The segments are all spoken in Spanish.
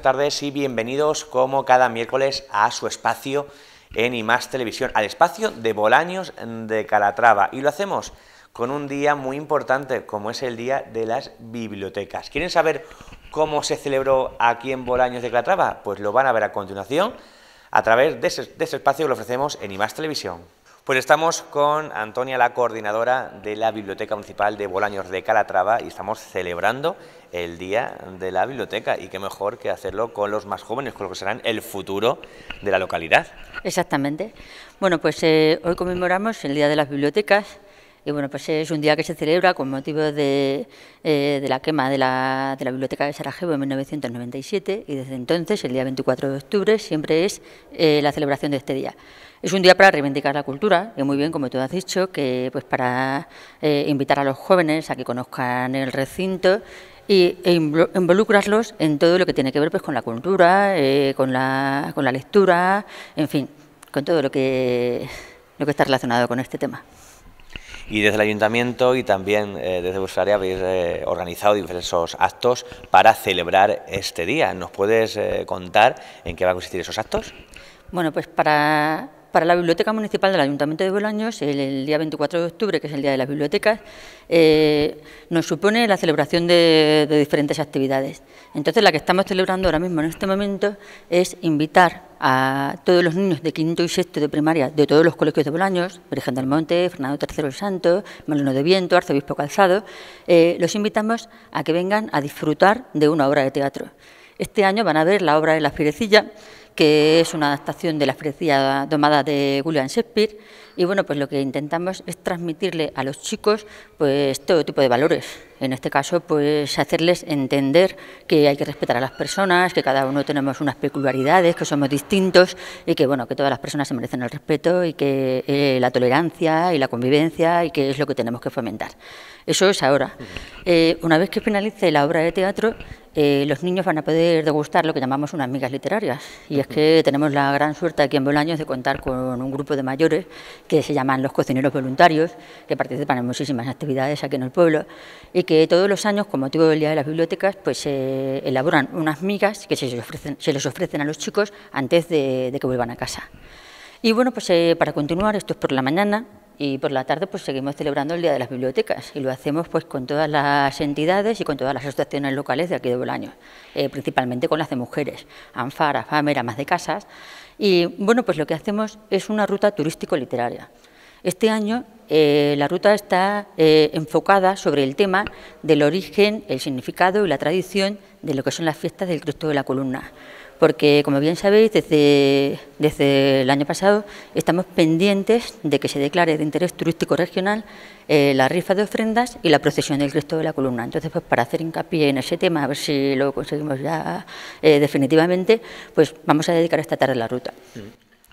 buenas tardes y bienvenidos como cada miércoles a su espacio en IMAS Televisión, al espacio de Bolaños de Calatrava. Y lo hacemos con un día muy importante como es el Día de las Bibliotecas. ¿Quieren saber cómo se celebró aquí en Bolaños de Calatrava? Pues lo van a ver a continuación a través de ese, espacio que le ofrecemos en IMAS Televisión. Pues estamos con Antonia, la coordinadora de la Biblioteca Municipal de Bolaños de Calatrava y estamos celebrando el Día de la Biblioteca y qué mejor que hacerlo con los más jóvenes, con los que serán el futuro de la localidad. Exactamente. Bueno, pues eh, hoy conmemoramos el Día de las Bibliotecas y bueno, pues es un día que se celebra con motivo de, eh, la quema de la, Biblioteca de Sarajevo en 1997 y desde entonces, el día 24 de octubre, siempre es eh, la celebración de este día. Es un día para reivindicar la cultura y muy bien, como tú has dicho, que pues para eh, invitar a los jóvenes a que conozcan el recinto y, e involucrarlos en todo lo que tiene que ver pues, con la cultura, con, la, lectura, en fin, con todo lo que está relacionado con este tema. Y desde el ayuntamiento y también eh, desde vuestra área habéis eh, organizado diversos actos para celebrar este día. ¿Nos puedes eh, contar en qué van a consistir esos actos? Bueno, pues para para la Biblioteca Municipal del Ayuntamiento de Bolaños, el, día 24 de octubre, que es el Día de las Bibliotecas, eh, nos supone la celebración de, diferentes actividades. Entonces, la que estamos celebrando ahora mismo, en este momento, es invitar a todos los niños de quinto y sexto de primaria de todos los colegios de Bolaños, Virgen del Monte, Fernando III el Santo, Molino de Viento, Arzobispo Calzado, eh, los invitamos a que vengan a disfrutar de una obra de teatro. Este año van a ver la obra de La Firecilla, que es una adaptación de la Frecilla domada de William Shakespeare. Y bueno, pues lo que intentamos es transmitirle a los chicos pues todo tipo de valores en este caso, pues hacerles entender que hay que respetar a las personas, que cada uno tenemos unas peculiaridades, que somos distintos y que, bueno, que todas las personas se merecen el respeto y que eh, la tolerancia y la convivencia y que es lo que tenemos que fomentar. Eso es ahora. Eh, una vez que finalice la obra de teatro, eh, los niños van a poder degustar lo que llamamos unas migas literarias. Y es que tenemos la gran suerte aquí en Bolaños de contar con un grupo de mayores que se llaman los cocineros voluntarios, que participan en muchísimas actividades aquí en el pueblo y que todos los años, con motivo del Día de las Bibliotecas, pues se eh, elaboran unas migas que se les, ofrecen, a los chicos antes de, que vuelvan a casa. Y bueno, pues eh, para continuar, esto es por la mañana y por la tarde pues seguimos celebrando el Día de las Bibliotecas y lo hacemos pues con todas las entidades y con todas las asociaciones locales de aquí de Bolaños, año, eh, principalmente con las de mujeres, Anfara, famera más de Casas. Y bueno, pues lo que hacemos es una ruta turístico-literaria. Este año eh, la ruta está eh, enfocada sobre el tema del origen, el significado y la tradición de lo que son las fiestas del Cristo de la Columna. Porque, como bien sabéis, desde, desde el año pasado estamos pendientes de que se declare de interés turístico regional eh, la rifa de ofrendas y la procesión del Cristo de la Columna. Entonces, pues para hacer hincapié en ese tema, a ver si lo conseguimos ya definitivamente, pues vamos a dedicar esta tarde la ruta.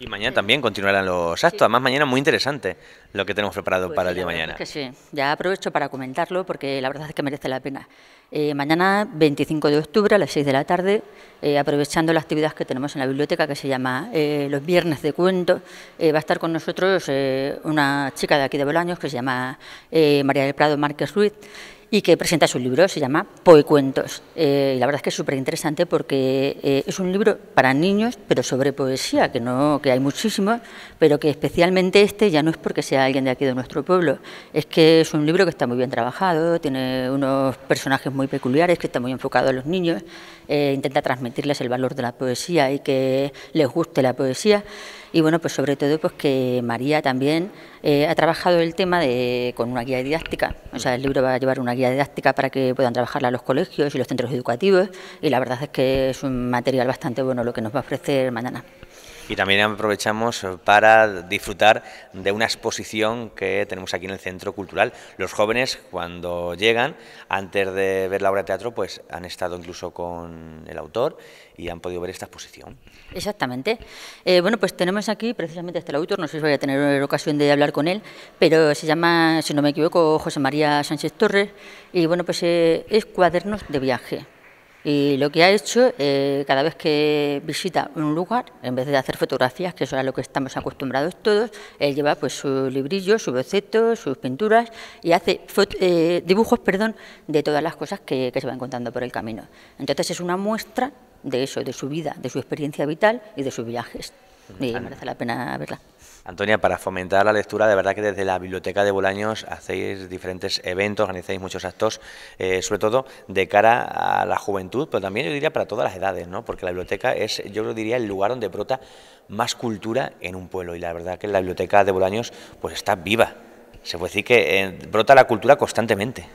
Y mañana también continuarán los actos. Además, mañana muy interesante lo que tenemos preparado pues para el día de mañana. que sí, ya aprovecho para comentarlo porque la verdad es que merece la pena. Eh, mañana, 25 de octubre, a las 6 de la tarde, eh, aprovechando las actividades que tenemos en la biblioteca que se llama eh, Los Viernes de Cuentos, va a estar con nosotros una chica de aquí de Bolaños que se llama María del Prado Márquez Ruiz y que presenta su libro, se llama Poecuentos. Eh, y la verdad es que es súper interesante porque eh, es un libro para niños, pero sobre poesía, que, no, que hay muchísimos, pero que especialmente este ya no es porque sea alguien de aquí de nuestro pueblo, es que es un libro que está muy bien trabajado, tiene unos personajes muy peculiares, que está muy enfocado a los niños, eh, intenta transmitirles el valor de la poesía y que les guste la poesía. Y bueno, pues sobre todo pues que María también eh, ha trabajado el tema de, con una guía didáctica, o sea, el libro va a llevar una guía didáctica para que puedan trabajarla los colegios y los centros educativos y la verdad es que es un material bastante bueno lo que nos va a ofrecer mañana y también aprovechamos eh, para disfrutar de una exposición que tenemos aquí en el Centro Cultural. Los jóvenes cuando llegan, antes de ver la obra de teatro, pues han estado incluso con el autor y han podido ver esta exposición. Exactamente. Eh, bueno, pues tenemos aquí precisamente este autor, no sé si voy a tener ocasión de hablar con él, pero se llama, si no me equivoco, José María Sánchez Torres, y bueno, pues eh, es Cuadernos de Viaje. Y lo que ha hecho, eh, cada vez que visita un lugar, en vez de hacer fotografías, que eso es a lo que estamos acostumbrados todos, él lleva pues su librillo, su boceto, sus pinturas y hace eh, dibujos perdón, de todas las cosas que, que se van encontrando por el camino. Entonces es una muestra de eso, de su vida, de su experiencia vital y de sus viajes. Y merece la pena verla. Antonia, para fomentar la lectura, de verdad que desde la Biblioteca de Bolaños hacéis diferentes eventos, organizáis muchos actos, eh, sobre todo de cara a la juventud, pero también yo diría para todas las edades, ¿no? porque la biblioteca es, yo diría, el lugar donde brota más cultura en un pueblo y la verdad que la Biblioteca de Bolaños pues está viva se puede decir que eh, brota la cultura constantemente.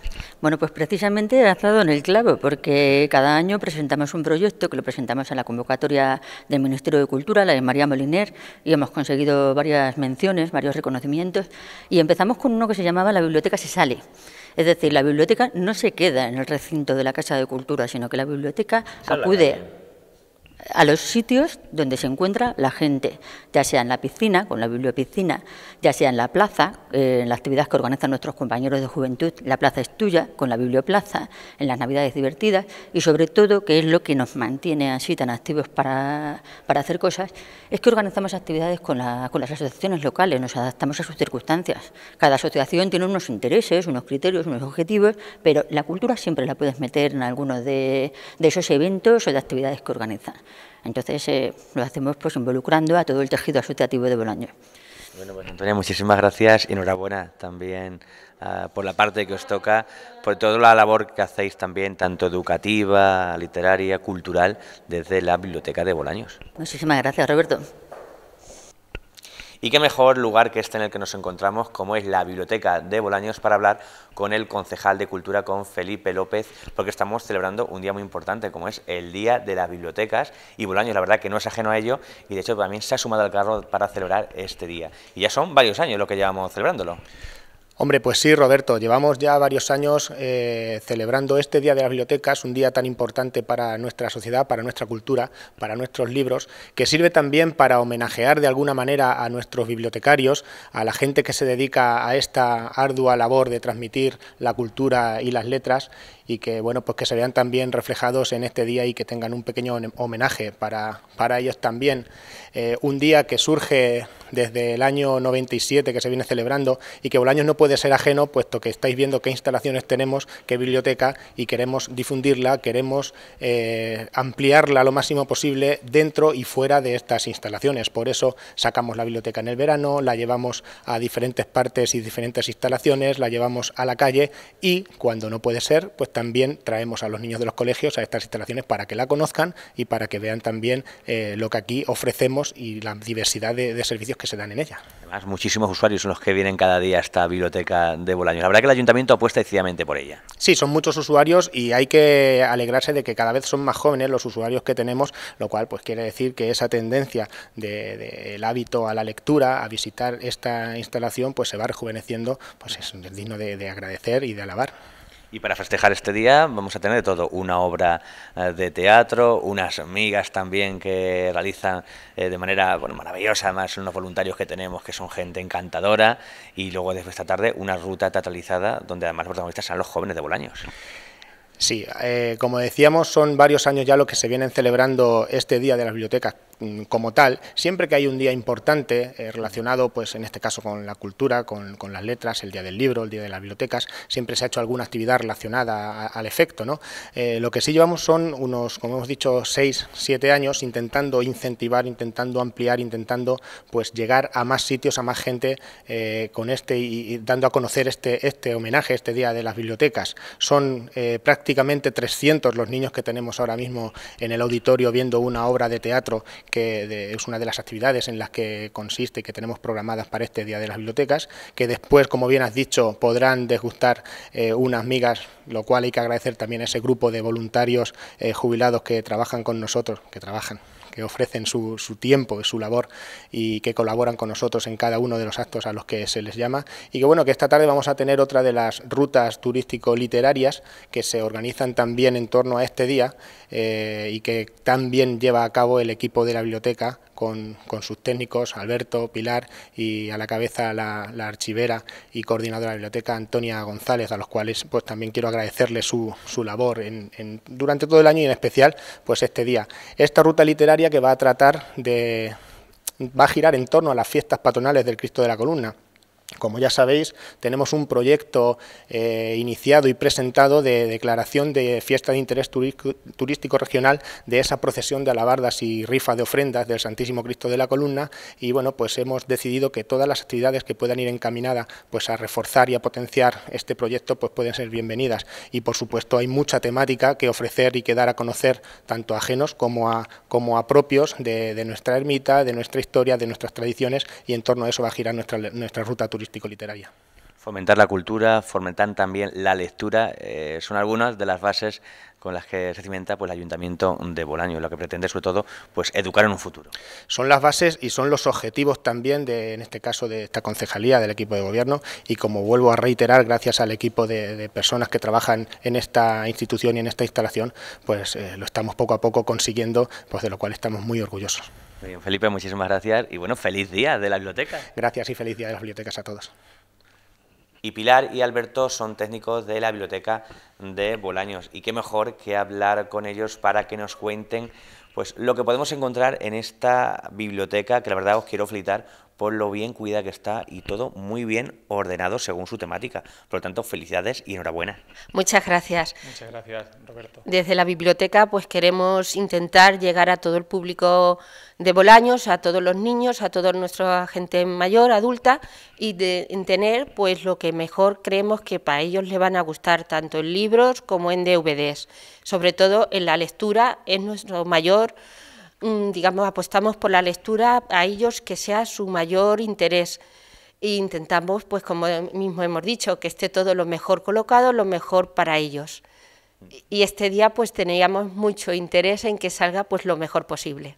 Bueno, pues precisamente ha estado en el clavo, porque cada año presentamos un proyecto que lo presentamos a la convocatoria del Ministerio de Cultura, la de María Moliner, y hemos conseguido varias menciones, varios reconocimientos, y empezamos con uno que se llamaba La Biblioteca se sale. Es decir, la biblioteca no se queda en el recinto de la Casa de Cultura, sino que la biblioteca acude a los sitios donde se encuentra la gente, ya sea en la piscina, con la bibliopiscina, ya sea en la plaza, eh, en las actividades que organizan nuestros compañeros de juventud, la plaza es tuya, con la biblioplaza, en las navidades divertidas y sobre todo, que es lo que nos mantiene así tan activos para, hacer cosas, es que organizamos actividades con, las asociaciones locales, nos adaptamos a sus circunstancias. Cada asociación tiene unos intereses, unos criterios, unos objetivos, pero la cultura siempre la puedes meter en alguno de, de esos eventos o de actividades que organizan. Entonces eh, lo hacemos pues involucrando a todo el tejido asociativo de Bolaños. Bueno, pues Antonia, muchísimas gracias y enhorabuena también ah, por la parte que os toca, por toda la labor que hacéis también, tanto educativa, literaria, cultural, desde la Biblioteca de Bolaños. Muchísimas gracias, Roberto. Y qué mejor lugar que este en el que nos encontramos, como es la Biblioteca de Bolaños, para hablar con el concejal de Cultura, con Felipe López, porque estamos celebrando un día muy importante, como es el Día de las Bibliotecas, y Bolaños, la verdad, que no es ajeno a ello, y de hecho también se ha sumado al carro para celebrar este día. Y ya son varios años lo que llevamos celebrándolo. Hombre, pues sí, Roberto, llevamos ya varios años eh, celebrando este Día de las Bibliotecas, un día tan importante para nuestra sociedad, para nuestra cultura, para nuestros libros, que sirve también para homenajear de alguna manera a nuestros bibliotecarios, a la gente que se dedica a esta ardua labor de transmitir la cultura y las letras, y que bueno pues que se vean también reflejados en este día y que tengan un pequeño homenaje para, ellos también. Eh, un día que surge desde el año 97 que se viene celebrando y que Bolaños no puede ser ajeno puesto que estáis viendo qué instalaciones tenemos, qué biblioteca y queremos difundirla, queremos eh, ampliarla lo máximo posible dentro y fuera de estas instalaciones. Por eso sacamos la biblioteca en el verano, la llevamos a diferentes partes y diferentes instalaciones, la llevamos a la calle y cuando no puede ser, pues también traemos a los niños de los colegios a estas instalaciones para que la conozcan y para que vean también eh, lo que aquí ofrecemos y la diversidad de, servicios que se dan en ella. Además, muchísimos usuarios son los que vienen cada día a esta biblioteca de Bolaños. La verdad que el ayuntamiento apuesta decididamente por ella. Sí, son muchos usuarios y hay que alegrarse de que cada vez son más jóvenes los usuarios que tenemos, lo cual pues quiere decir que esa tendencia del hábito a la lectura, a visitar esta instalación, pues se va rejuveneciendo, pues es digno de agradecer y de alabar. Y para festejar este día vamos a tener de todo, una obra eh, de teatro, unas migas también que realizan eh, de manera bueno, maravillosa, además unos voluntarios que tenemos que son gente encantadora y luego desde esta tarde una ruta teatralizada donde además los protagonistas son los jóvenes de Bolaños. Sí, eh, como decíamos, son varios años ya los que se vienen celebrando este Día de las Bibliotecas Mm, como tal, siempre que hay un día importante eh, relacionado, pues en este caso con la cultura, con, las letras, el día del libro, el día de las bibliotecas, siempre se ha hecho alguna actividad relacionada al efecto. ¿no? Eh, lo que sí llevamos son unos, como hemos dicho, seis, siete años intentando incentivar, intentando ampliar, intentando pues llegar a más sitios, a más gente eh, con este y, dando a conocer este, este homenaje, este día de las bibliotecas. Son prácticamente 300 los niños que tenemos ahora mismo en el auditorio viendo una obra de teatro que es una de las actividades en las que consiste y que tenemos programadas para este Día de las Bibliotecas, que después, como bien has dicho, podrán desgustar eh, unas migas, lo cual hay que agradecer también a ese grupo de voluntarios eh, jubilados que trabajan con nosotros, que trabajan que ofrecen su, su tiempo, su labor y que colaboran con nosotros en cada uno de los actos a los que se les llama. Y que bueno, que esta tarde vamos a tener otra de las rutas turístico-literarias que se organizan también en torno a este día eh, y que también lleva a cabo el equipo de la biblioteca con, sus técnicos, Alberto, Pilar y a la cabeza la, archivera y coordinadora de la biblioteca, Antonia González, a los cuales pues también quiero agradecerle su, su labor en, durante todo el año y en especial pues este día. Esta ruta literaria que va a tratar de... va a girar en torno a las fiestas patronales del Cristo de la Columna como ya sabéis, tenemos un proyecto eh, iniciado y presentado de declaración de fiesta de interés turístico regional de esa procesión de alabardas y rifa de ofrendas del Santísimo Cristo de la Columna y bueno, pues hemos decidido que todas las actividades que puedan ir encaminadas pues a reforzar y a potenciar este proyecto pues pueden ser bienvenidas y por supuesto hay mucha temática que ofrecer y que dar a conocer tanto ajenos como a, como a propios de, nuestra ermita, de nuestra historia, de nuestras tradiciones y en torno a eso va a girar nuestra, nuestra ruta turística turístico-literaria Fomentar la cultura, fomentar también la lectura, eh, son algunas de las bases con las que se cimenta pues, el Ayuntamiento de Bolaño, lo que pretende sobre todo pues, educar en un futuro. Son las bases y son los objetivos también, de, en este caso, de esta concejalía, del equipo de gobierno, y como vuelvo a reiterar, gracias al equipo de, personas que trabajan en esta institución y en esta instalación, pues eh, lo estamos poco a poco consiguiendo, pues de lo cual estamos muy orgullosos. Felipe, muchísimas gracias y bueno, feliz día de la biblioteca. Gracias y feliz día de las bibliotecas a todos. Y Pilar y Alberto son técnicos de la biblioteca de Bolaños. Y qué mejor que hablar con ellos para que nos cuenten pues, lo que podemos encontrar en esta biblioteca, que la verdad os quiero felicitar por lo bien cuida que está y todo muy bien ordenado según su temática. Por lo tanto, felicidades y enhorabuena. Muchas gracias. Muchas gracias, Roberto. Desde la biblioteca pues queremos intentar llegar a todo el público de Bolaños, a todos los niños, a toda nuestra gente mayor, adulta y de tener pues lo que mejor creemos que para ellos le van a gustar tanto en libros como en DVDs. Sobre todo en la lectura es nuestro mayor Mm, digamos, apostamos por la lectura a ellos que sea su mayor interés. E intentamos, pues como mismo hemos dicho, que esté todo lo mejor colocado, lo mejor para ellos. Y este día pues teníamos mucho interés en que salga pues lo mejor posible.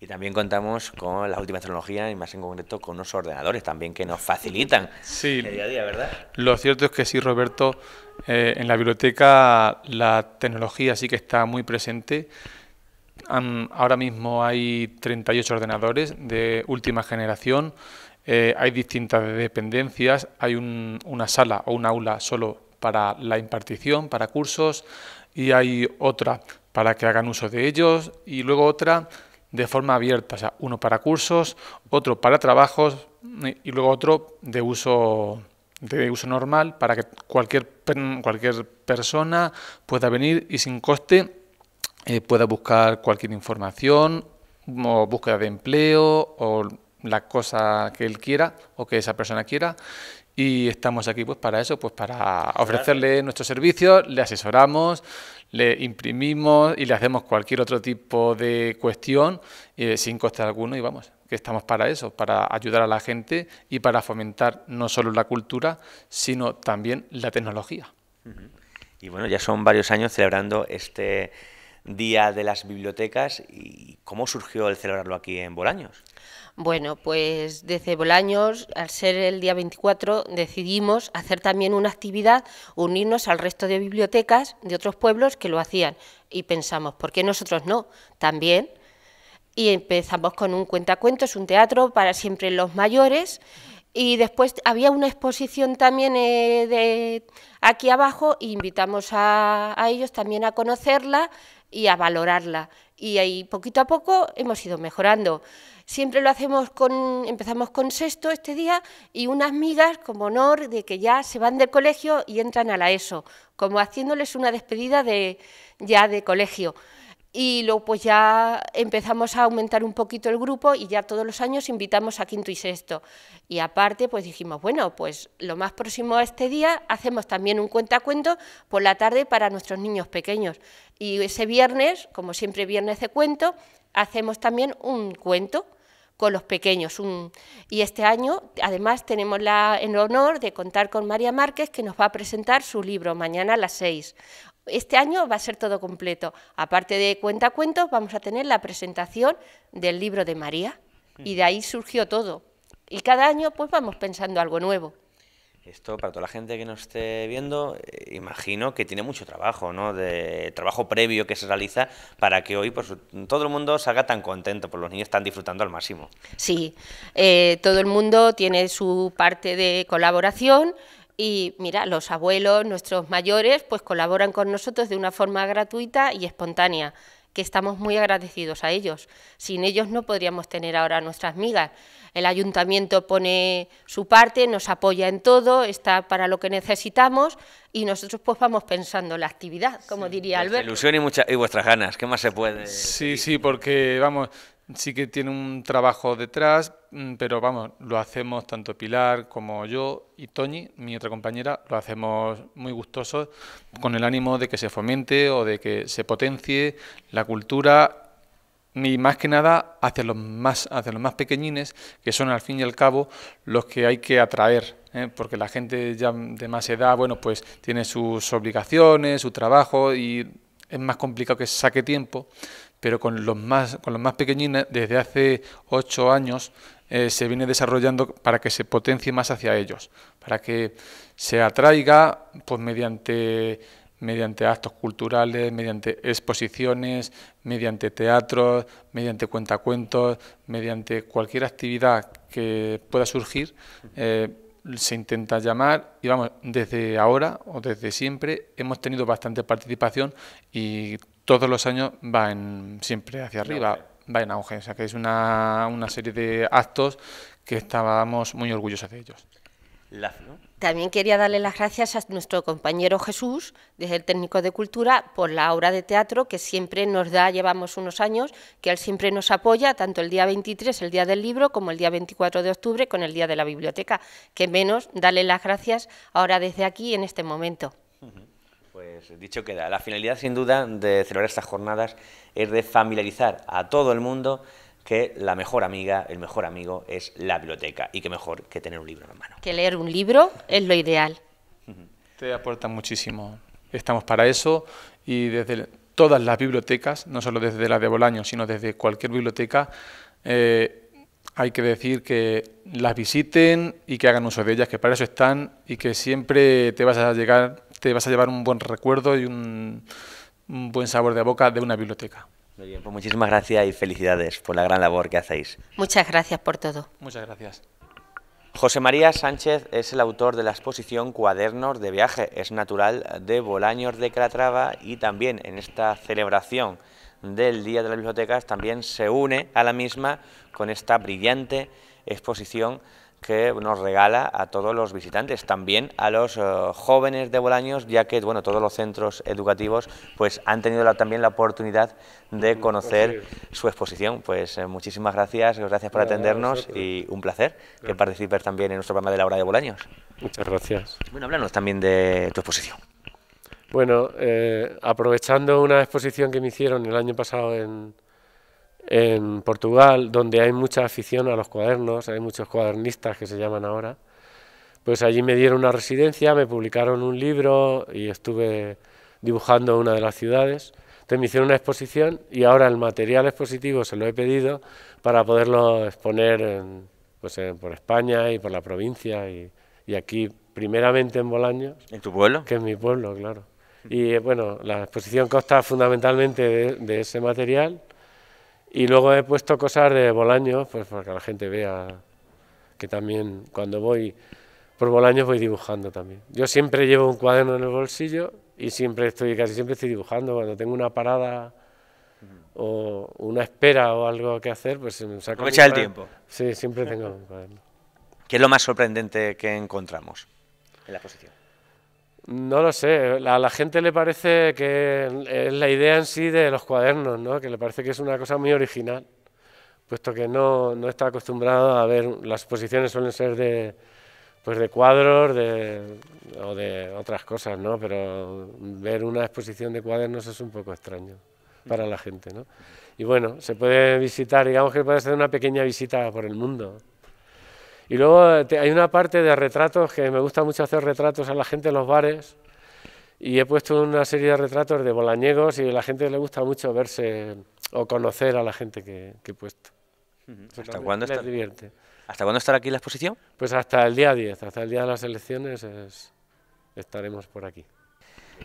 Y también contamos con las últimas tecnologías y más en concreto con unos ordenadores también que nos facilitan sí, el día Lo cierto es que sí, Roberto, eh, en la biblioteca la tecnología sí que está muy presente ahora mismo hay 38 ordenadores de última generación, eh, hay distintas dependencias, hay una sala o un aula solo para la impartición, para cursos, y hay otra para que hagan uso de ellos, y luego otra de forma abierta, o sea, uno para cursos, otro para trabajos y luego otro de uso de uso normal para que cualquier, cualquier persona pueda venir y sin coste eh, pueda buscar cualquier información o búsqueda de empleo o la cosa que él quiera o que esa persona quiera y estamos aquí pues para eso, pues para ofrecerle nuestros servicios, le asesoramos, le imprimimos y le hacemos cualquier otro tipo de cuestión eh, sin coste alguno y vamos, que estamos para eso, para ayudar a la gente y para fomentar no solo la cultura, sino también la tecnología. Y bueno, ya son varios años celebrando este Día de las Bibliotecas y cómo surgió el celebrarlo aquí en Bolaños. Bueno, pues desde Bolaños, al ser el día 24, decidimos hacer también una actividad, unirnos al resto de bibliotecas de otros pueblos que lo hacían. Y pensamos, ¿por qué nosotros no? También. Y empezamos con un cuentacuentos, un teatro para siempre los mayores. Y después había una exposición también eh, de aquí abajo, e invitamos a, a ellos también a conocerla y a valorarla. Y ahí poquito a poco hemos ido mejorando. Siempre lo hacemos con, empezamos con sexto este día y unas migas como honor de que ya se van del colegio y entran a la ESO, como haciéndoles una despedida de, ya de colegio y luego pues ya empezamos a aumentar un poquito el grupo y ya todos los años invitamos a quinto y sexto. Y aparte pues dijimos, bueno, pues lo más próximo a este día hacemos también un cuenta-cuento por la tarde para nuestros niños pequeños. Y ese viernes, como siempre viernes de cuento, hacemos también un cuento con los pequeños. y este año además tenemos la, el honor de contar con María Márquez que nos va a presentar su libro mañana a las seis este año va a ser todo completo. Aparte de cuentacuentos, vamos a tener la presentación del libro de María y de ahí surgió todo. Y cada año pues vamos pensando algo nuevo. Esto, para toda la gente que nos esté viendo, eh, imagino que tiene mucho trabajo, ¿no? De trabajo previo que se realiza para que hoy pues, todo el mundo salga tan contento, porque los niños están disfrutando al máximo. Sí, eh, todo el mundo tiene su parte de colaboración y mira, los abuelos, nuestros mayores, pues colaboran con nosotros de una forma gratuita y espontánea, que estamos muy agradecidos a ellos. Sin ellos no podríamos tener ahora nuestras migas. El ayuntamiento pone su parte, nos apoya en todo, está para lo que necesitamos y nosotros pues vamos pensando la actividad, como diría pues, Alberto. Ilusión y, y vuestras ganas, ¿qué más se puede? Sí, sí, porque vamos, sí que tiene un trabajo detrás, mm, pero vamos, lo hacemos tanto Pilar como yo y Toñi, mi otra compañera, lo hacemos muy gustosos, con el ánimo de que se fomente o de que se potencie la cultura y más que nada hacia los más, hacia los más pequeñines, que son al fin y al cabo los que hay que atraer, ¿eh? porque la gente ya de más edad, bueno, pues tiene sus obligaciones, su trabajo y es más complicado que saque tiempo pero con los más, con los más pequeñines desde hace ocho años eh, se viene desarrollando para que se potencie más hacia ellos, para que se atraiga pues, mediante, mediante actos culturales, mediante exposiciones, mediante teatros, mediante cuentacuentos, mediante cualquier actividad que pueda surgir. Eh, se intenta llamar y vamos, desde ahora o desde siempre hemos tenido bastante participación y todos los años va en, siempre hacia arriba, va en auge. O sea que es una, serie de actos que estábamos muy orgullosos de ellos. También quería darle las gracias a nuestro compañero Jesús, desde el técnico de cultura, por la obra de teatro que siempre nos da, llevamos unos años, que él siempre nos apoya, tanto el día 23, el día del libro, como el día 24 de octubre, con el día de la biblioteca. Que menos darle las gracias ahora desde aquí, en este momento. Pues dicho queda, la finalidad sin duda de celebrar estas jornadas es de familiarizar a todo el mundo que la mejor amiga, el mejor amigo es la biblioteca y que mejor que tener un libro en la mano. Que leer un libro es lo ideal. Te aporta muchísimo. Estamos para eso y desde todas las bibliotecas, no solo desde la de Bolaño, sino desde cualquier biblioteca, eh, hay que decir que las visiten y que hagan uso de ellas, que para eso están y que siempre te vas a llegar te vas a llevar un buen recuerdo y un, buen sabor de boca de una biblioteca. Muy bien, pues muchísimas gracias y felicidades por la gran labor que hacéis. Muchas gracias por todo. Muchas gracias. José María Sánchez es el autor de la exposición Cuadernos de Viaje. Es natural de Bolaños de Calatrava y también en esta celebración del Día de las Bibliotecas también se une a la misma con esta brillante exposición que nos regala a todos los visitantes, también a los eh, jóvenes de Bolaños, ya que bueno, todos los centros educativos pues, han tenido también la oportunidad de conocer su exposición. Pues eh, muchísimas gracias, gracias por atendernos y un placer que participes también en nuestro programa de la hora de Bolaños. Muchas gracias. Bueno, háblanos también de tu exposición. Bueno, eh, aprovechando una exposición que me hicieron el año pasado en, en Portugal, donde hay mucha afición a los cuadernos, hay muchos cuadernistas que se llaman ahora, pues allí me dieron una residencia, me publicaron un libro y estuve dibujando una de las ciudades. Entonces me hicieron una exposición y ahora el material expositivo se lo he pedido para poderlo exponer pues por España y por la provincia y, aquí primeramente en Bolaños. ¿En tu pueblo? Que es mi pueblo, claro. Y eh, bueno, la exposición consta fundamentalmente de ese material y luego he puesto cosas de Bolaño, pues para que la gente vea que también cuando voy por Bolaños voy dibujando también. Yo siempre llevo un cuaderno en el bolsillo y siempre estoy, casi siempre estoy dibujando. Cuando tengo una parada o una espera o algo que hacer, pues se me saca. Aprovecha el tiempo. Sí, siempre tengo un cuaderno. ¿Qué es lo más sorprendente que encontramos en la exposición? No lo sé, a la gente le parece que es la idea en sí de los cuadernos, ¿no? que le parece que es una cosa muy original, puesto que no, está acostumbrado a ver, las exposiciones suelen ser de, pues de cuadros o de otras cosas, ¿no? pero ver una exposición de cuadernos es un poco extraño para la gente. ¿no? Y bueno, se puede visitar, digamos que puede ser una pequeña visita por el mundo. Y luego hay una parte de retratos que me gusta mucho hacer retratos a la gente en los bares. Y he puesto una serie de retratos de bolañegos y a la gente le gusta mucho verse o conocer a la gente que, he puesto. ¿Hasta, cuándo divierte. ¿Hasta cuándo estará aquí la exposición? Pues hasta el día 10, hasta el día de las elecciones estaremos por aquí.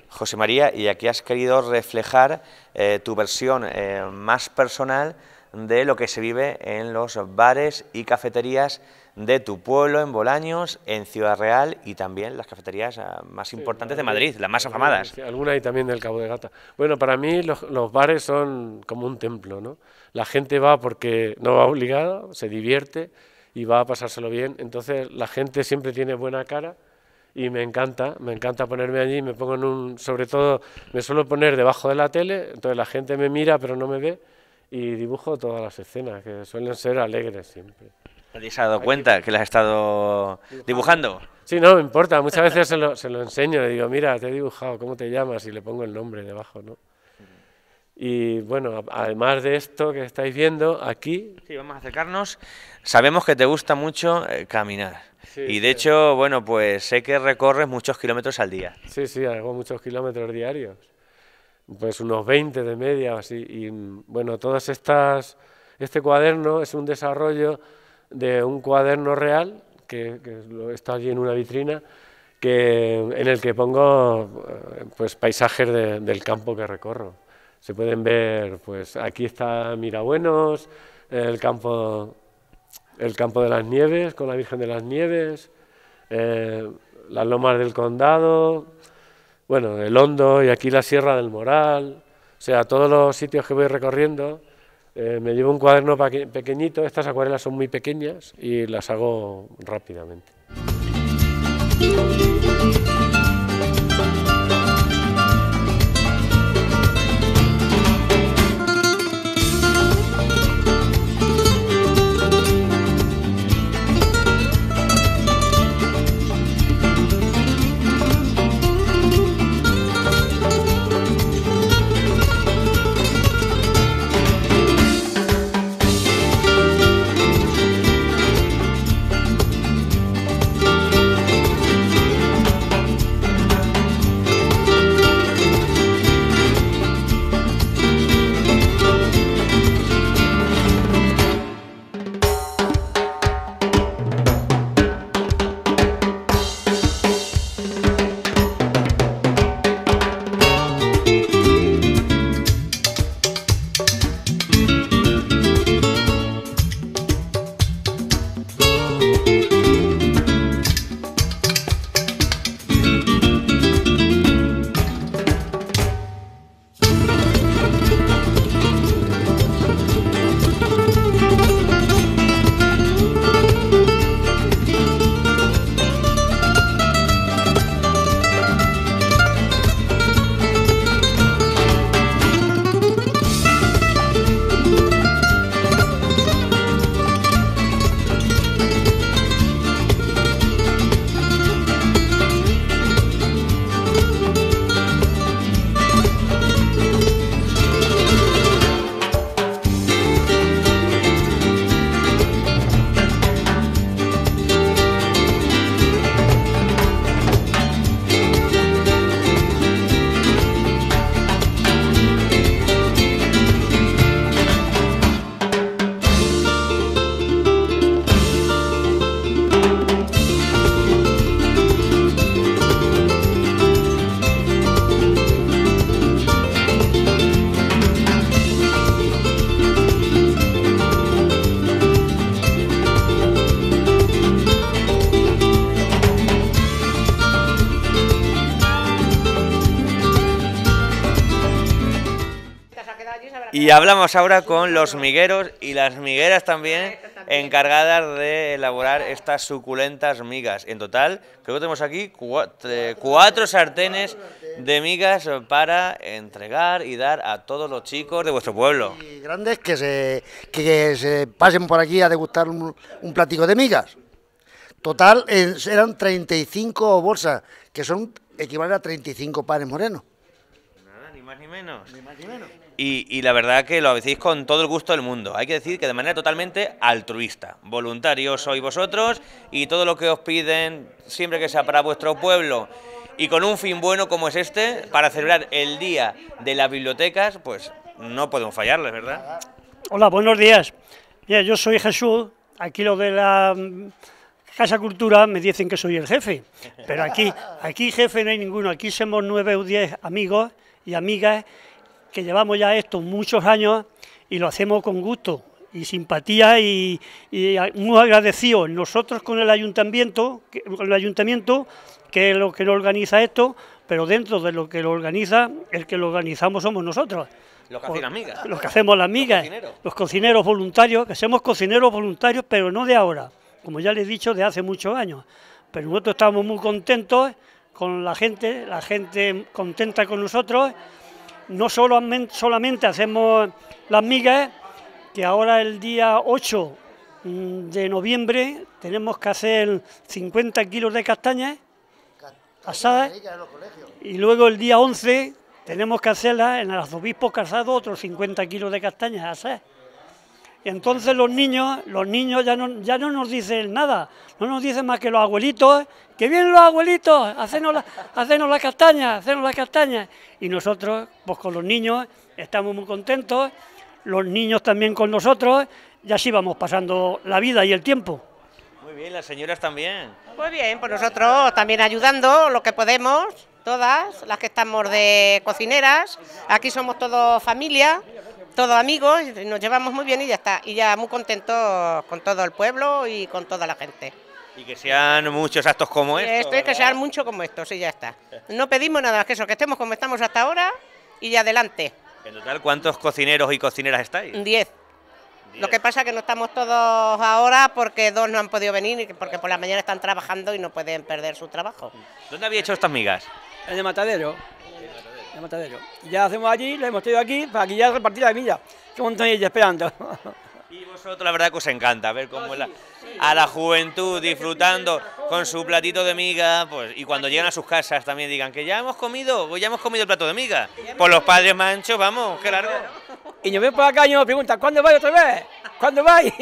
José María, y aquí has querido reflejar eh, tu versión eh, más personal de lo que se vive en los bares y cafeterías de tu pueblo, en Bolaños, en Ciudad Real y también las cafeterías ah, más importantes de Madrid, las más afamadas. Algunas y también del Cabo de Gata. Bueno, para mí los, bares son como un templo, ¿no? La gente va porque no va obligado, se divierte y va a pasárselo bien. Entonces la gente siempre tiene buena cara y me encanta, me encanta ponerme allí, me pongo en un, sobre todo me suelo poner debajo de la tele, entonces la gente me mira pero no me ve y dibujo todas las escenas que suelen ser alegres siempre. Nadie se ha dado cuenta que la has estado dibujando. Sí, no, me importa. Muchas veces se lo, enseño, le digo, mira, te he dibujado, ¿cómo te llamas? Y le pongo el nombre debajo, ¿no? Y bueno, además de esto que estáis viendo aquí... Sí, vamos a acercarnos. Sabemos que te gusta mucho eh, caminar. y de hecho, bueno, pues sé que recorres muchos kilómetros al día. Sí, sí, hago muchos kilómetros diarios. Pues unos 20 de media así. Y mm, bueno, todas estas... Este cuaderno es un desarrollo de un cuaderno real, que, está allí en una vitrina, que, en el que pongo eh, pues, paisajes del campo que recorro. Se pueden ver, pues aquí está Mirabuenos, el campo, el campo de las Nieves, con la Virgen de las Nieves, eh, las Lomas del Condado, bueno, el Hondo y aquí la Sierra del Moral, o sea, todos los sitios que voy recorriendo eh, me llevo un cuaderno pequeñito, estas acuarelas son muy pequeñas y las hago rápidamente. Y hablamos ahora con los migueros y las migueras ah, también, encargadas de elaborar estas suculentas migas. En total, creo que tenemos aquí eh, cuatro, sartenes de migas para entregar y dar a todos los chicos de vuestro pueblo. Y grandes que se, pasen por aquí a degustar un, platico de migas. Total, eran 35 bolsas, que son equivalentes a 35 panes morenos. Nada, ni más ni menos. Ni más ni menos. Y, la verdad que lo hacéis con todo el gusto del mundo. Hay que decir que de manera totalmente altruista. Voluntarios sois vosotros y todo lo que os piden, siempre que sea para vuestro pueblo y con un fin bueno como es este, para celebrar el Día de las Bibliotecas, pues no podemos fallarles, ¿verdad? Hola, buenos días. Mira, yo soy Jesús, aquí lo de la mm, Casa Cultura me dicen que soy el jefe, pero aquí, aquí jefe no hay ninguno, aquí somos nueve o diez amigos y amigas que llevamos ya esto muchos años y lo hacemos con gusto y simpatía y, y muy agradecidos nosotros con el ayuntamiento, con el ayuntamiento que es lo que lo organiza esto, pero dentro de lo que lo organiza, el que lo organizamos somos nosotros. Los que hacemos las migas. Los cocineros. los cocineros voluntarios, que somos cocineros voluntarios, pero no de ahora, como ya les he dicho, de hace muchos años. Pero nosotros estamos muy contentos con la gente, la gente contenta con nosotros no solamente, hacemos las migas, que ahora el día 8 mm, de noviembre tenemos que hacer 50 kilos de castañas asadas y luego el día 11 tenemos que hacerlas en el arzobispo casado otros 50 kilos de castañas asadas. Entonces los niños, los niños ya no, ya no nos dicen nada, no nos dicen más que los abuelitos, que vienen los abuelitos, hacenos las la, la castañas, hacernos las castañas. Y nosotros, pues con los niños, estamos muy contentos, los niños también con nosotros, y así vamos pasando la vida y el tiempo. Muy bien, las señoras también. Muy bien, pues nosotros también ayudando lo que podemos, todas, las que estamos de cocineras, aquí somos todos familia todos amigos, nos llevamos muy bien y ya está. Y ya muy contentos con todo el pueblo y con toda la gente. Y que sean muchos actos como estos. Esto, es que sean muchos como estos, y ya está. No pedimos nada más que eso, que estemos como estamos hasta ahora y ya adelante. En total, ¿cuántos cocineros y cocineras estáis? Diez. Lo que pasa es que no estamos todos ahora porque dos no han podido venir y porque por la mañana están trabajando y no pueden perder su trabajo. ¿Dónde había hecho estas migas? En el matadero. Matadero. ya hacemos allí, lo hemos tenido aquí, para que ya repartir la miga. ¡Qué montón esperando. Y vosotros la verdad que os encanta ver cómo ah, la, a la juventud disfrutando con su platito de miga, pues, y cuando llegan a sus casas también digan que ya hemos comido, pues ya hemos comido el plato de miga. Por pues los padres manchos, vamos, qué largo. Y yo vengo por acá y me preguntan, ¿cuándo vais otra vez? ¿Cuándo vais?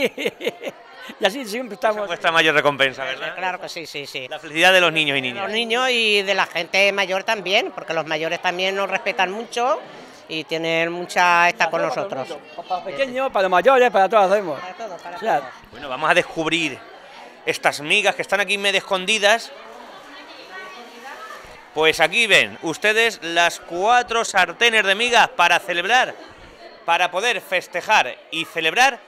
y así siempre estamos. esta mayor recompensa, ¿verdad? Claro que sí, sí, sí. La felicidad de los niños y niñas. los niños y de la gente mayor también, porque los mayores también nos respetan mucho y tienen mucha esta con nosotros. Para los pequeños, para los mayores, para todos hacemos. Para todos, para todos. Bueno, vamos a descubrir estas migas que están aquí medio escondidas. Pues aquí ven ustedes las cuatro sartenes de migas para celebrar, para poder festejar y celebrar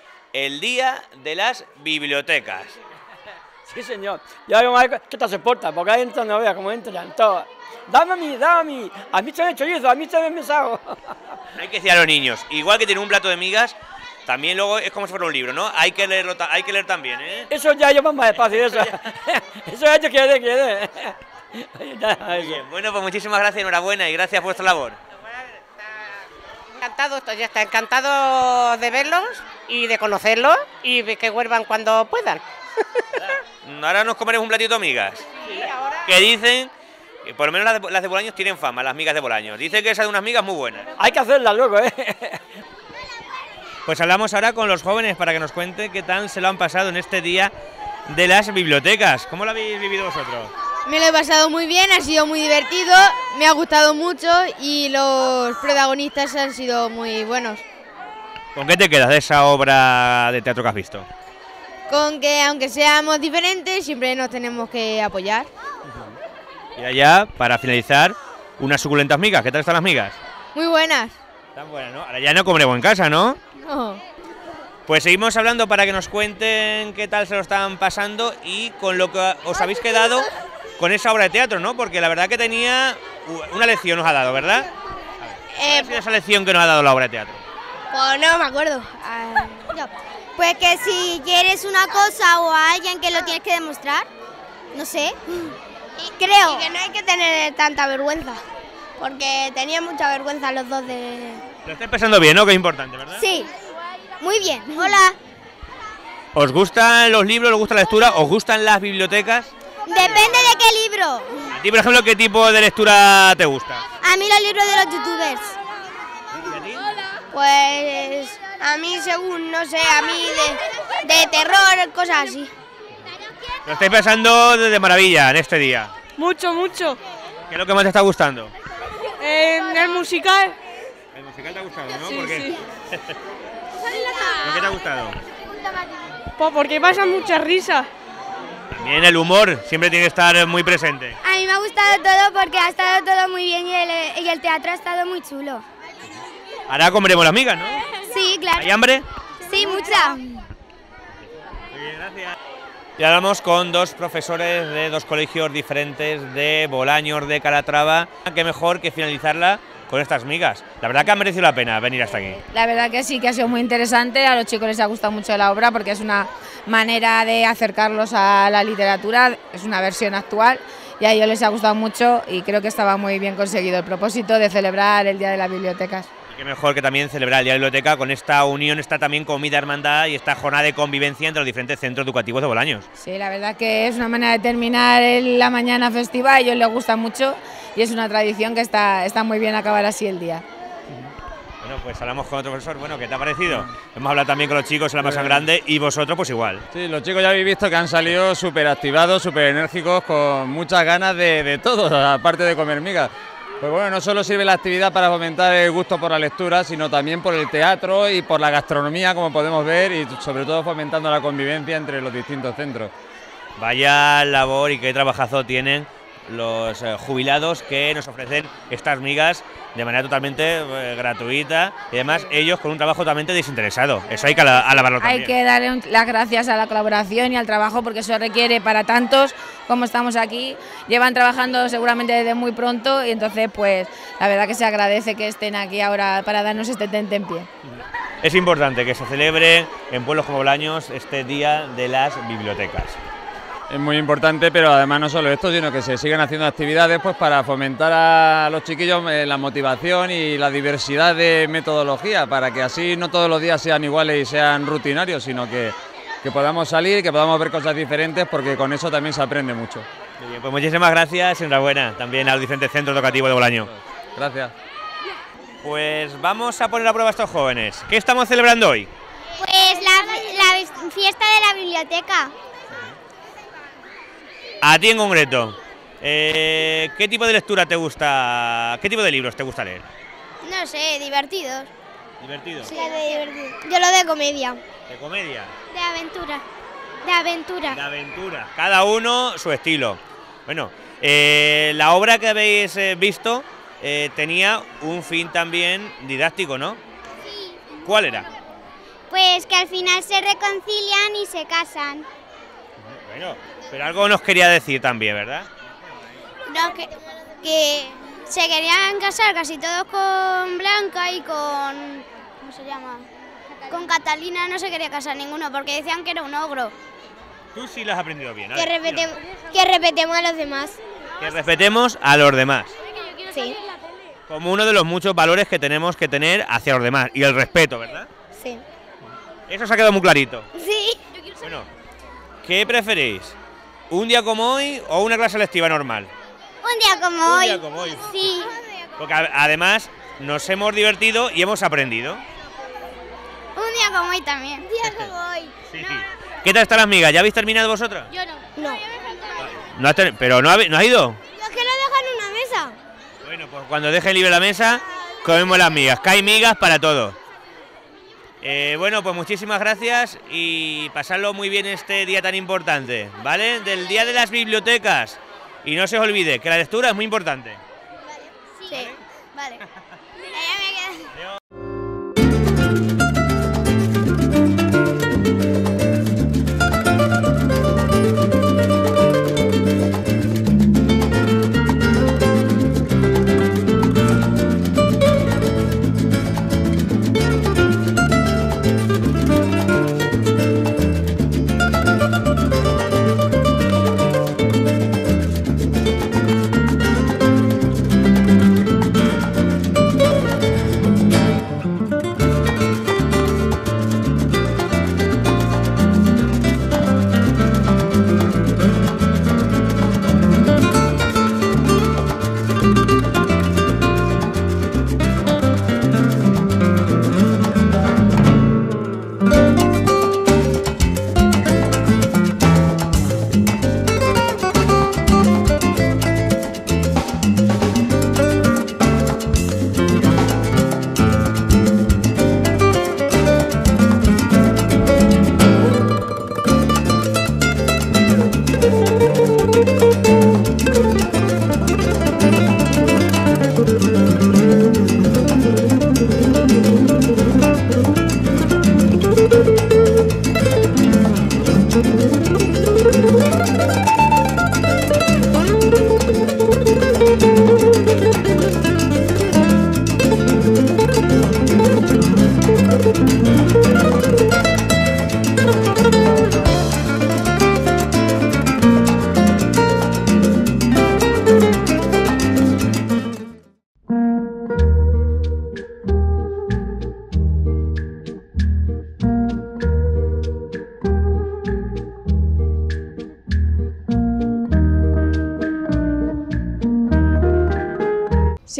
el Día de las Bibliotecas. Sí, señor. Ya veo a ver qué se porta, porque ahí entran, no veas cómo entran todas. Dame a mí, dame a mí. A mí se me chorizo, a mí se me Hay que decir a los niños, igual que tiene un plato de migas, también luego es como si fuera un libro, ¿no? Hay que leerlo, hay que leer también, ¿eh? Eso ya yo más despacio, eso. eso ya yo quiere, quiere. bueno, pues muchísimas gracias, enhorabuena y gracias por vuestra labor encantado, encantado de verlos y de conocerlos y que vuelvan cuando puedan. Ahora nos comeremos un platito de migas. Que dicen, por lo menos las de, Bolaños tienen fama, las migas de Bolaños. Dicen que esas de unas migas muy buenas. Hay que hacerlas luego, ¿eh? Pues hablamos ahora con los jóvenes para que nos cuenten qué tan se lo han pasado en este día de las bibliotecas. ¿Cómo lo habéis vivido vosotros? Me lo he pasado muy bien, ha sido muy divertido, me ha gustado mucho y los protagonistas han sido muy buenos. ¿Con qué te quedas de esa obra de teatro que has visto? Con que aunque seamos diferentes, siempre nos tenemos que apoyar. Y allá, para finalizar, unas suculentas migas. ¿Qué tal están las migas? Muy buenas. Están buenas, ¿no? Ahora ya no comeremos en casa, ¿no? No. Pues seguimos hablando para que nos cuenten qué tal se lo están pasando y con lo que os habéis quedado con esa obra de teatro, ¿no? Porque la verdad que tenía una lección nos ha dado, ¿verdad? Eh, esa lección que nos ha dado la obra de teatro? Pues no me acuerdo. Ah, pues que si quieres una cosa o alguien que lo tienes que demostrar, no sé. Y, Creo. que no hay que tener tanta vergüenza, porque tenía mucha vergüenza los dos de... Lo estáis pensando bien, ¿no? Que es importante, ¿verdad? Sí. Muy bien. Hola. ¿Os gustan los libros? ¿Os gusta la lectura? ¿Os gustan las bibliotecas? Depende de qué libro. ¿A ti, por ejemplo, qué tipo de lectura te gusta? A mí los libros de los youtubers. Pues a mí según, no sé, a mí de, terror, cosas así. Lo estáis pasando de maravilla en este día. Mucho, mucho. ¿Qué es lo que más te está gustando? Eh, el musical. El musical te ha gustado, ¿no? ¿Por qué? te ha gustado? Pues porque pasan mucha risa también el humor siempre tiene que estar muy presente. A mí me ha gustado todo porque ha estado todo muy bien y el, teatro ha estado muy chulo. Ahora comeremos las migas, ¿no? Sí, claro. ¿Hay hambre? Sí, mucha. Muy bien, gracias. Y hablamos con dos profesores de dos colegios diferentes de Bolaños de Calatrava. ¿Qué mejor que finalizarla con estas migas. La verdad que ha merecido la pena venir hasta aquí. La verdad que sí, que ha sido muy interesante. A los chicos les ha gustado mucho la obra porque es una manera de acercarlos a la literatura, es una versión actual y a ellos les ha gustado mucho y creo que estaba muy bien conseguido el propósito de celebrar el Día de las Bibliotecas. Qué mejor que también celebrar el Día de la Biblioteca. Con esta unión esta también Comida Hermandad y esta jornada de convivencia entre los diferentes centros educativos de Bolaños. Sí, la verdad que es una manera de terminar la mañana festiva, a ellos les gusta mucho y es una tradición que está, está muy bien acabar así el día. Bueno, pues hablamos con otro profesor. Bueno, ¿qué te ha parecido? Hemos hablado también con los chicos en la masa eh, grande y vosotros pues igual. Sí, los chicos ya habéis visto que han salido súper activados, súper enérgicos, con muchas ganas de, de todo, aparte de comer migas. Pues bueno, no solo sirve la actividad para fomentar el gusto por la lectura, sino también por el teatro y por la gastronomía, como podemos ver, y sobre todo fomentando la convivencia entre los distintos centros. Vaya labor y qué trabajazo tienen los eh, jubilados que nos ofrecen estas migas de manera totalmente eh, gratuita y además ellos con un trabajo totalmente desinteresado. Eso hay que alabarlo también. Hay que darle las gracias a la colaboración y al trabajo porque eso requiere para tantos como estamos aquí. Llevan trabajando seguramente desde muy pronto y entonces pues la verdad que se agradece que estén aquí ahora para darnos este tente en pie. Es importante que se celebre en pueblos como Bolaños este Día de las Bibliotecas es muy importante, pero además no solo esto, sino que se siguen haciendo actividades pues para fomentar a los chiquillos eh, la motivación y la diversidad de metodología, para que así no todos los días sean iguales y sean rutinarios, sino que, podamos salir, que podamos ver cosas diferentes, porque con eso también se aprende mucho. Muy bien, pues muchísimas gracias, enhorabuena también al los Centro centros educativos de Bolaño. Gracias. Pues vamos a poner a prueba a estos jóvenes. ¿Qué estamos celebrando hoy? Pues la fiesta de la biblioteca. A ti en concreto. Eh, ¿Qué tipo de lectura te gusta? ¿Qué tipo de libros te gusta leer? No sé, divertidos. ¿Divertidos? Sí, de divertido. Yo lo de comedia. ¿De comedia? De aventura. De aventura. De aventura. Cada uno su estilo. Bueno, eh, la obra que habéis eh, visto tenía un fin también didáctico, ¿no? Sí. ¿Cuál era? Pues que al final se reconcilian y se casan. Bueno, pero algo nos quería decir también, ¿verdad? No, que, que se querían casar casi todos con Blanca y con... ¿Cómo se llama? Con Catalina no se quería casar ninguno porque decían que era un ogro. Tú sí lo has aprendido bien. Que, que, respetemos a los demás. Que respetemos a los demás. Sí. Como uno de los muchos valores que tenemos que tener hacia los demás. Y el respeto, ¿verdad? Sí. Eso se ha quedado muy clarito. Sí. Bueno, ¿qué preferís? Un día como hoy o una clase lectiva normal. Un día como hoy. Un día como hoy. Sí. Porque además nos hemos divertido y hemos aprendido. Un día como hoy también. Un día como hoy. Sí. sí. ¿Qué tal están las migas? ¿Ya habéis terminado vosotras? Yo no. No. no ¿Pero no, has ido? Yo es que dejan una mesa. Bueno, pues cuando deje libre la mesa, comemos las migas. Que hay migas para todos. Eh, bueno, pues muchísimas gracias y pasarlo muy bien este día tan importante, ¿vale? Del Día de las Bibliotecas. Y no se os olvide que la lectura es muy importante. Vale. Sí, vale.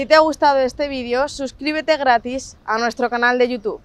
Si te ha gustado este vídeo, suscríbete gratis a nuestro canal de YouTube.